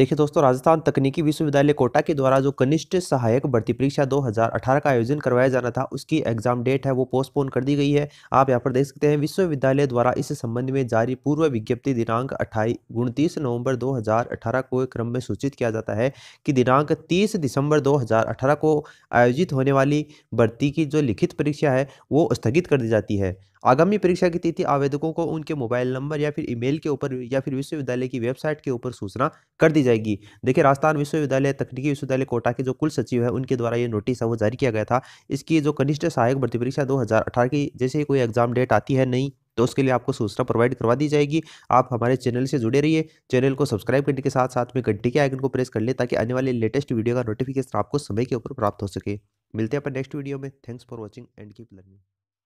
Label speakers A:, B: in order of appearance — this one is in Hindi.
A: देखिए दोस्तों राजस्थान तकनीकी विश्वविद्यालय कोटा के द्वारा जो कनिष्ठ सहायक भर्ती परीक्षा 2018 का आयोजन करवाया जाना था उसकी एग्जाम डेट है वो पोस्टपोन कर दी गई है आप यहाँ पर देख सकते हैं विश्वविद्यालय द्वारा इस संबंध में जारी पूर्व विज्ञप्ति दिनांक अट्ठाई उनतीस नवंबर 2018 को क्रम में सूचित किया जाता है कि दिनांक तीस दिसंबर दो को आयोजित होने वाली भर्ती की जो लिखित परीक्षा है वो स्थगित कर दी जाती है आगामी परीक्षा की तिथि आवेदकों को उनके मोबाइल नंबर या फिर ईमेल के ऊपर या फिर विश्वविद्यालय की वेबसाइट के ऊपर सूचना कर दी जाएगी देखिए राजस्थान विश्वविद्यालय तकनीकी विश्वविद्यालय कोटा के जो कुल सचिव है उनके द्वारा ये नोटिस है वो जारी किया गया था इसकी जो कनिष्ठ सहायक भर्ती परीक्षा दो की जैसे ही कोई एग्जाम डेट आती है नहीं तो उसके लिए आपको सूचना प्रोवाइड करवा दी जाएगी आप हमारे चैनल से जुड़े रहिए चैनल को सब्सक्राइब करने के साथ साथ में घंटी के आइकन को प्रेस कर लें ताकि आने वाले लेटेस्ट वीडियो का नोटिफिकेशन आपको समय के ऊपर प्राप्त हो सके मिलते हैं अपने नेक्स्ट वीडियो में thanks for watching and keep learning